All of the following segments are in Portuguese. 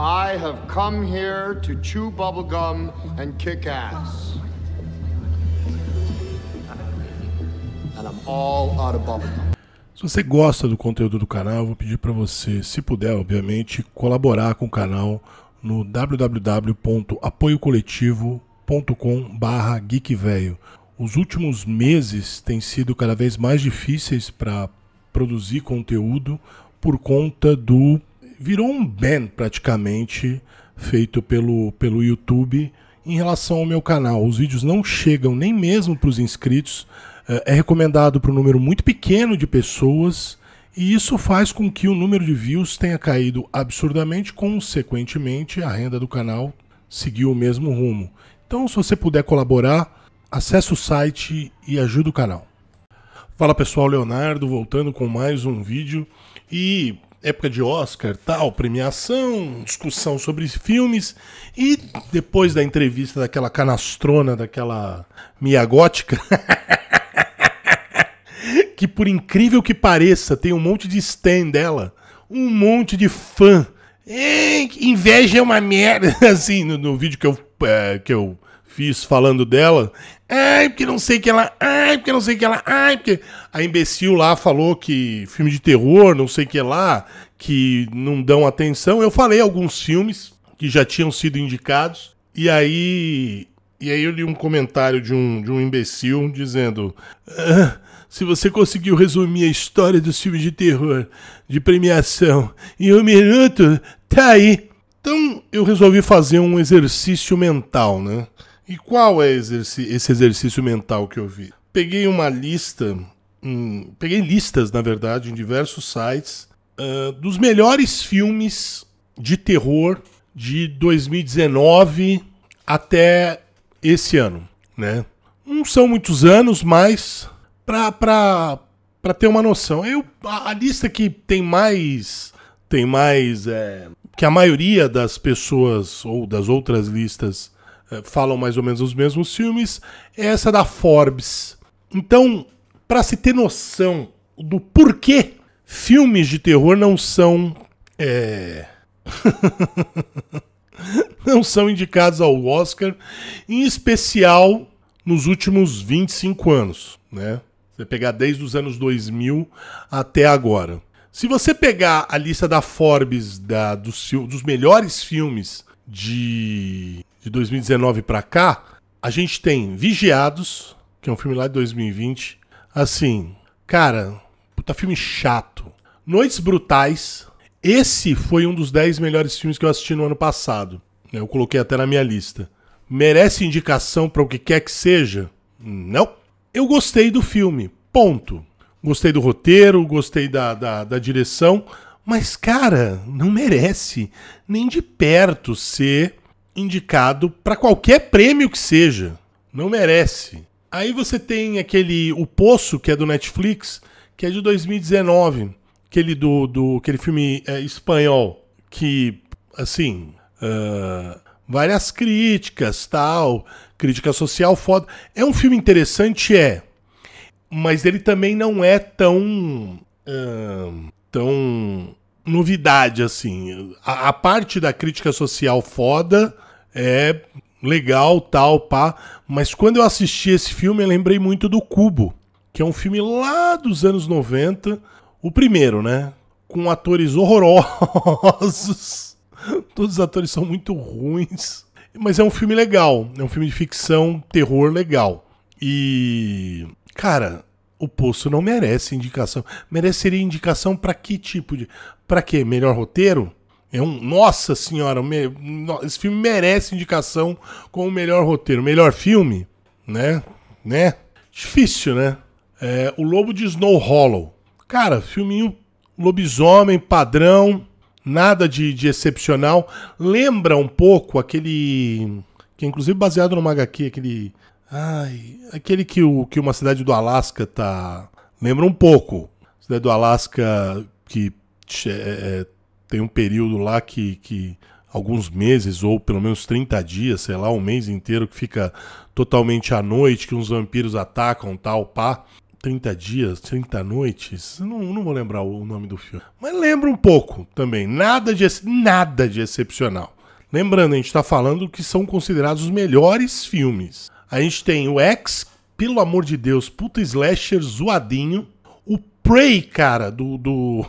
I have come here to chew bubblegum and kick ass. And I'm all out of bubblegum. Se você gosta do conteúdo do canal, vou pedir para você, se puder, obviamente, colaborar com o canal no www.apoiocoletivo.com/barra geekvelho. Os últimos meses têm sido cada vez mais difíceis para produzir conteúdo por conta do virou um ban praticamente feito pelo, pelo YouTube em relação ao meu canal. Os vídeos não chegam nem mesmo para os inscritos. É, é recomendado para um número muito pequeno de pessoas e isso faz com que o número de views tenha caído absurdamente, consequentemente a renda do canal seguiu o mesmo rumo. Então, se você puder colaborar, acesse o site e ajude o canal. Fala pessoal, Leonardo voltando com mais um vídeo e época de Oscar, tal, premiação, discussão sobre filmes e depois da entrevista daquela canastrona, daquela Mia Gótica, que por incrível que pareça, tem um monte de stan dela, um monte de fã. inveja é uma merda, assim, no, no vídeo que eu, é, que eu fiz falando dela. Ai, porque não sei que ela. Ai, porque não sei que ela. Ai, porque. A imbecil lá falou que filme de terror, não sei que lá, que não dão atenção. Eu falei alguns filmes que já tinham sido indicados. E aí. E aí eu li um comentário de um, de um imbecil dizendo. Ah, se você conseguiu resumir a história dos filmes de terror de premiação em um minuto, tá aí. Então eu resolvi fazer um exercício mental, né? E qual é esse exercício mental que eu vi? Peguei uma lista, hum, peguei listas, na verdade, em diversos sites uh, dos melhores filmes de terror de 2019 até esse ano, né? Não são muitos anos, mas para para ter uma noção. Eu, a, a, lista que tem mais. Tem mais. É, que a maioria das pessoas ou das outras listas eh, falam mais ou menos os mesmos filmes, é essa da Forbes. Então, para se ter noção do porquê filmes de terror não são. É... não são indicados ao Oscar, em especial nos últimos 25 anos, né? Você pegar desde os anos 2000 até agora. Se você pegar a lista da Forbes da, dos, dos melhores filmes de de 2019 para cá, a gente tem Vigiados, que é um filme lá de 2020. Assim, cara, puta filme chato. Noites Brutais. Esse foi um dos 10 melhores filmes que eu assisti no ano passado. Eu coloquei até na minha lista. Merece indicação para o que quer que seja? Não. Eu gostei do filme. Ponto. Gostei do roteiro, gostei da, da, da direção. Mas, cara, não merece nem de perto ser indicado para qualquer prêmio que seja. Não merece. Aí você tem aquele O Poço, que é do Netflix, que é de 2019, aquele do, do aquele filme é, espanhol que assim, uh, várias críticas, tal, crítica social foda. É um filme interessante, é. Mas ele também não é tão uh, tão novidade assim. A, a parte da crítica social foda é legal, tal, pá. Mas quando eu assisti esse filme, eu lembrei muito do Cubo, que é um filme lá dos anos 90, o primeiro, né? Com atores horrorosos. Todos os atores são muito ruins. Mas é um filme legal. É um filme de ficção, terror legal. E. Cara, o Poço não merece indicação. Mereceria indicação para que tipo de. Para quê? Melhor roteiro? É um, nossa senhora, me, no, esse filme merece indicação como melhor roteiro, melhor filme, né? Né? Difícil, né? É, o Lobo de Snow Hollow. Cara, filminho lobisomem padrão, nada de, de excepcional. Lembra um pouco aquele que é inclusive baseado numa HQ, aquele ai, aquele que o que uma cidade do Alasca tá, lembra um pouco. Cidade do Alasca que é, é tem um período lá que, que alguns meses, ou pelo menos 30 dias, sei lá, um mês inteiro, que fica totalmente à noite, que uns vampiros atacam, tal, pá. 30 dias, 30 noites, não, não vou lembrar o nome do filme. Mas lembra um pouco também, nada de, nada de excepcional. Lembrando, a gente está falando que são considerados os melhores filmes. A gente tem o X, pelo amor de Deus, puta slasher zoadinho. O Prey, cara, do. do...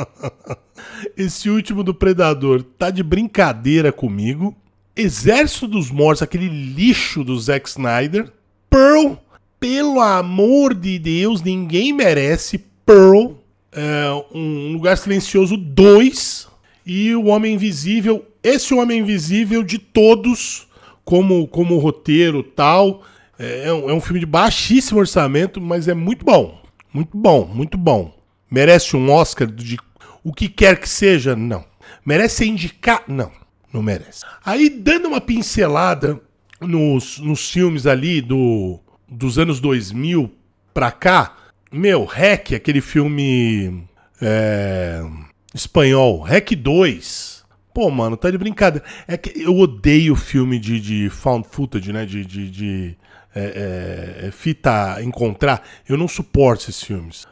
Esse último do Predador tá de brincadeira comigo. Exército dos Mortos, aquele lixo do Zack Snyder. Pearl, pelo amor de Deus, ninguém merece. Pearl, é, um lugar silencioso 2 e o Homem Invisível. Esse Homem Invisível de todos, como, como roteiro tal. É, é um, é um filme de baixíssimo orçamento, mas é muito bom. Muito bom, muito bom. Merece um Oscar de o que quer que seja? Não. Merece indicar Não, não merece. Aí, dando uma pincelada nos, nos filmes ali do, dos anos 2000 pra cá, meu, Hack, aquele filme é, espanhol, Hack 2. Pô, mano, tá de brincadeira. É que eu odeio filme de, de found footage, né? De, de, de é, é, é, fita encontrar, eu não suporto esses filmes.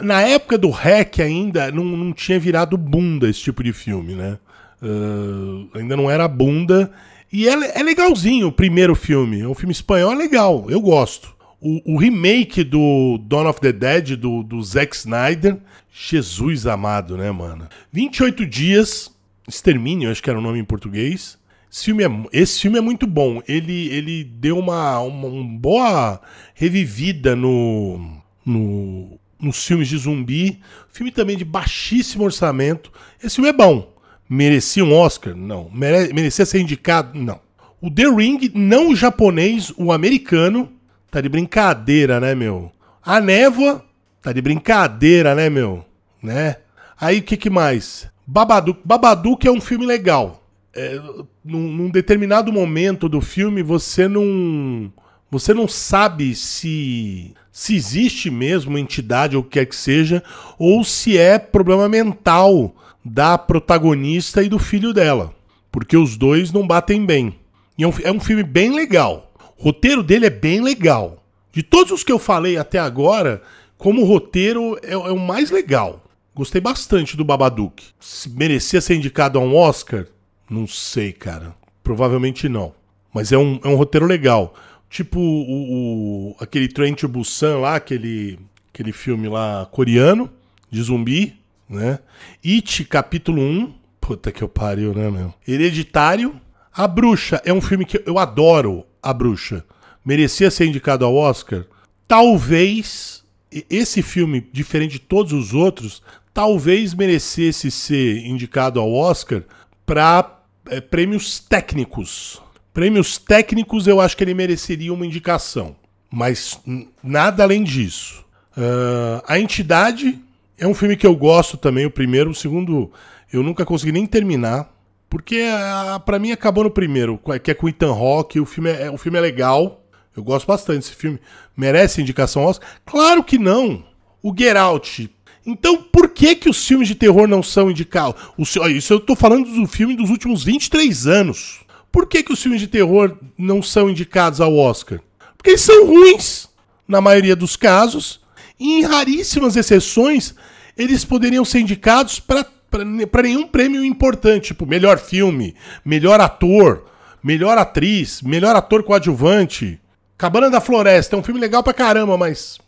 Na época do REC ainda não, não tinha virado bunda esse tipo de filme, né? Uh, ainda não era bunda. E é, é legalzinho o primeiro filme. É um filme espanhol, é legal, eu gosto. O, o, remake do Dawn of the Dead, do, do Zack Snyder. Jesus amado, né, mano? 28 dias, Extermínio, acho que era o nome em português. Esse filme é, esse filme é muito bom. Ele, ele deu uma, uma, uma boa revivida no, no, nos filmes de zumbi. Filme também de baixíssimo orçamento. Esse filme é bom. Merecia um Oscar? Não. Mere, merecia ser indicado? Não. O The Ring, não o japonês, o americano. Tá de brincadeira, né, meu? A névoa. Tá de brincadeira, né, meu? Né? Aí o que, que mais? Babadook. Babadook é um filme legal é, num, num, determinado momento do filme você não você não sabe se se existe mesmo entidade ou o que quer que seja ou se é problema mental da protagonista e do filho dela porque os dois não batem bem e é um, é um filme bem legal o roteiro dele é bem legal de todos os que eu falei até agora como roteiro é, é o mais legal gostei bastante do Babadook se merecia ser indicado a um Oscar não sei, cara. Provavelmente não. Mas é um, é um roteiro legal. Tipo o, o aquele Train to Busan lá, aquele, aquele filme lá coreano, de zumbi, né? It, capítulo 1. Puta que eu pariu, né, meu? Hereditário. A Bruxa é um filme que eu adoro, A Bruxa. Merecia ser indicado ao Oscar? Talvez esse filme, diferente de todos os outros, talvez merecesse ser indicado ao Oscar para é, prêmios técnicos. Prêmios técnicos eu acho que ele mereceria uma indicação, mas nada além disso. Uh, a Entidade é um filme que eu gosto também, o primeiro. O segundo eu nunca consegui nem terminar, porque ah, para mim acabou no primeiro, que é com Ethan Hawke. O filme é, é, o filme é legal, eu gosto bastante desse filme. Merece indicação Oscar? Claro que não! O Get Out então, por que que os filmes de terror não são indicados? Isso eu estou falando do filme dos últimos 23 anos. Por que que os filmes de terror não são indicados ao Oscar? Porque eles são ruins, na maioria dos casos. E em raríssimas exceções, eles poderiam ser indicados para nenhum prêmio importante, tipo melhor filme, melhor ator, melhor atriz, melhor ator coadjuvante. Cabana da Floresta é um filme legal pra caramba, mas.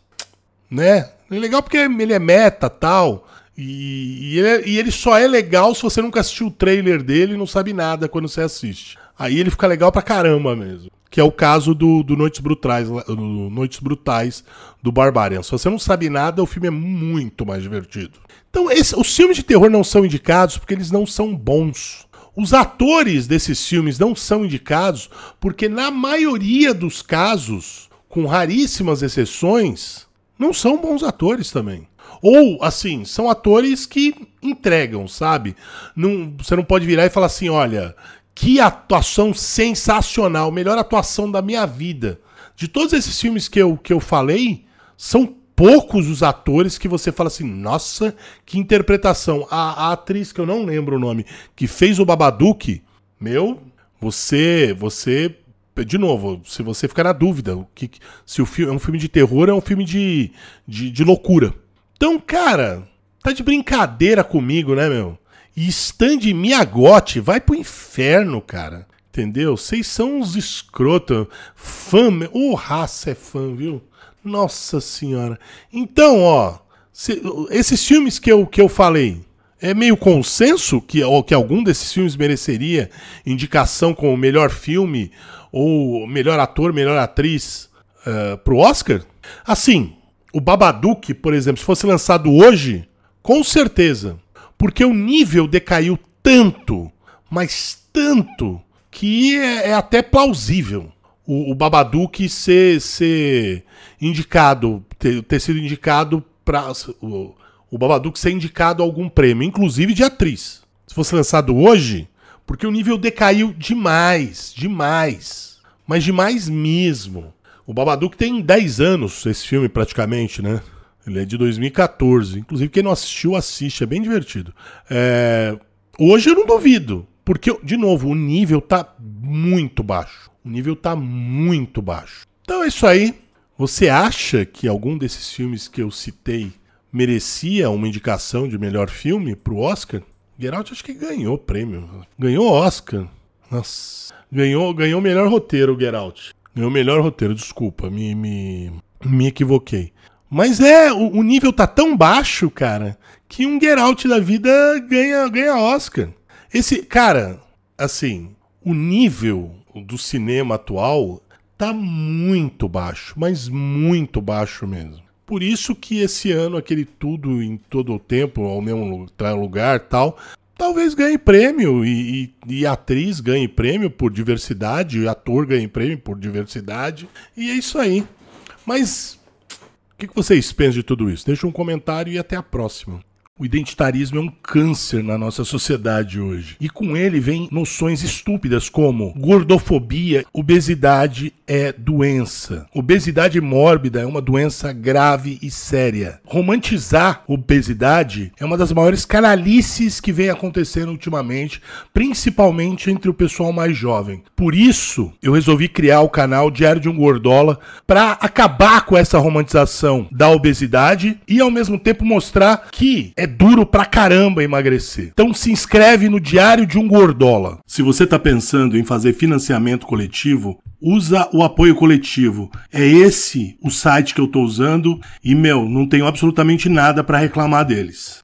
Né? Ele é legal porque ele é meta tal. E, e, ele, é, e ele só é legal se você nunca assistiu o trailer dele e não sabe nada quando você assiste. Aí ele fica legal pra caramba mesmo. Que é o caso do, do Noites Brutais, do Noites Brutais do Barbarian. Se você não sabe nada, o filme é muito mais divertido. Então, esse, os filmes de terror não são indicados porque eles não são bons. Os atores desses filmes não são indicados porque, na maioria dos casos, com raríssimas exceções, não são bons atores também. Ou, assim, são atores que entregam, sabe? Não, você não pode virar e falar assim: olha, que atuação sensacional, melhor atuação da minha vida. De todos esses filmes que eu, que eu falei, são poucos os atores que você fala assim, nossa, que interpretação. A, a, atriz, que eu não lembro o nome, que fez o Babadook, meu, você, você de novo, se você ficar na dúvida, o que, se o filme é um filme de terror, é um filme de, de, de loucura. Então, cara, tá de brincadeira comigo, né, meu? E stand miagote vai pro inferno, cara. Entendeu? Vocês são uns escroto. Fã. o oh, raça é fã, viu? Nossa senhora. Então, ó. Se, esses filmes que eu, que eu falei, é meio consenso que, ó, que algum desses filmes mereceria indicação como melhor filme ou melhor ator, melhor atriz uh, pro Oscar. Assim, o Babadook, por exemplo, se fosse lançado hoje, com certeza, porque o nível decaiu tanto, mas tanto, que é, é até plausível o, o Babadook ser, ser indicado, ter, ter sido indicado para o, o Babadook ser indicado a algum prêmio, inclusive de atriz. Se fosse lançado hoje, porque o nível decaiu demais, demais. Mas demais mesmo. O Babadook tem 10 anos, esse filme praticamente, né? Ele é de 2014. Inclusive, quem não assistiu, assiste. É bem divertido. É... Hoje eu não duvido. Porque, de novo, o nível tá muito baixo. O nível tá muito baixo. Então é isso aí. Você acha que algum desses filmes que eu citei merecia uma indicação de melhor filme pro Oscar? Geralt acho que ganhou prêmio. Ganhou Oscar. Nossa. Ganhou, ganhou melhor roteiro, Geralt. Ganhou melhor roteiro, desculpa, me, me, me equivoquei. Mas é, o, o, nível tá tão baixo, cara, que um Geralt da vida ganha, ganha Oscar. Esse, cara, assim, o nível do cinema atual tá muito baixo, mas muito baixo mesmo por isso que esse ano aquele tudo em todo o tempo, ao mesmo lugar tal, talvez ganhe prêmio e, e, e, atriz ganhe prêmio por diversidade, e ator ganhe prêmio por diversidade, e é isso aí. Mas o que, que vocês pensam de tudo isso? Deixa um comentário e até a próxima. O identitarismo é um câncer na nossa sociedade hoje. E com ele vem noções estúpidas como gordofobia, obesidade é doença. Obesidade mórbida é uma doença grave e séria. Romantizar obesidade é uma das maiores canalices que vem acontecendo ultimamente, principalmente entre o pessoal mais jovem. Por isso, eu resolvi criar o canal Diário de um Gordola para acabar com essa romantização da obesidade e ao mesmo tempo mostrar que é duro pra caramba emagrecer. Então se inscreve no Diário de um Gordola. Se você tá pensando em fazer financiamento coletivo, usa o apoio coletivo. É esse o site que eu tô usando e, meu, não tenho absolutamente nada para reclamar deles.